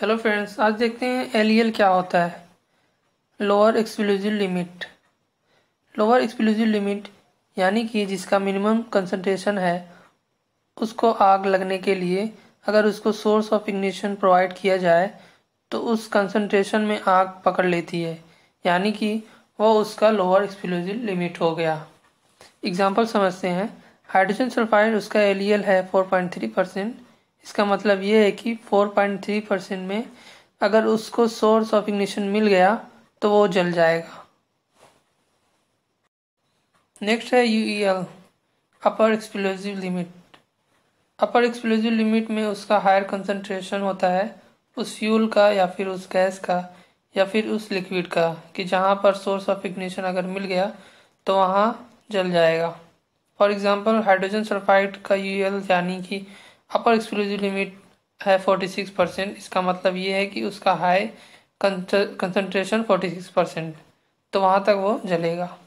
hello friends आज देखते हैं एल e क्या होता है lower exclusive limit lower exclusive limit यानी कि जिसका मिनिमम कंसंट्रेशन है उसको आग लगने के लिए अगर उसको सोर्स ऑफ इग्निशन प्रोवाइड किया जाए तो उस कंसंट्रेशन में आग पकड़ लेती है यानी कि वह उसका लोअर एक्सप्लोजिव लिमिट हो गया एग्जाम्पल समझते हैं हाइड्रोजन सल्फाइड उसका एल e है फोर पॉइंट थ्री परसेंट इसका मतलब ये है कि 4.3 परसेंट में अगर उसको सोर्स ऑफ इग्निशन मिल गया तो वो जल जाएगा नेक्स्ट है U E L upper explosive limit upper explosive limit में उसका हायर कंसनट्रेशन होता है उस फ्यूल का या फिर उस गैस का या फिर उस लिक्विड का कि जहाँ पर सोर्स ऑफ इग्निशन अगर मिल गया तो वहाँ जल जाएगा फॉर एग्ज़ाम्पल हाइड्रोजन सल्फाइड का यू एल e यानी कि अपर एक्सक्लूसिव लिमिट है फोर्टी सिक्स परसेंट इसका मतलब ये है कि उसका हाई कंसनट्रेशन सिक्स परसेंट तो वहाँ तक वो जलेगा